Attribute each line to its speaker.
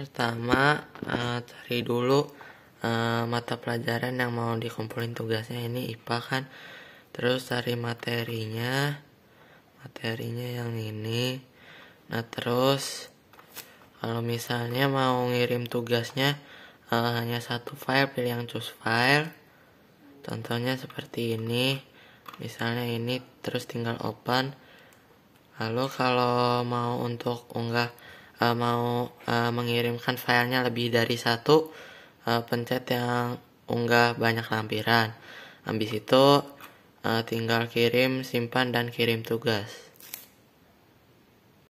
Speaker 1: pertama uh, cari dulu uh, mata pelajaran yang mau dikumpulin tugasnya ini IPA kan terus cari materinya materinya yang ini nah terus kalau misalnya mau ngirim tugasnya uh, hanya satu file pilih yang choose file contohnya seperti ini misalnya ini terus tinggal open lalu kalau mau untuk unggah uh, mau uh, mengirimkan filenya lebih dari satu uh, pencet yang unggah banyak lampiran habis itu uh, tinggal kirim simpan dan kirim tugas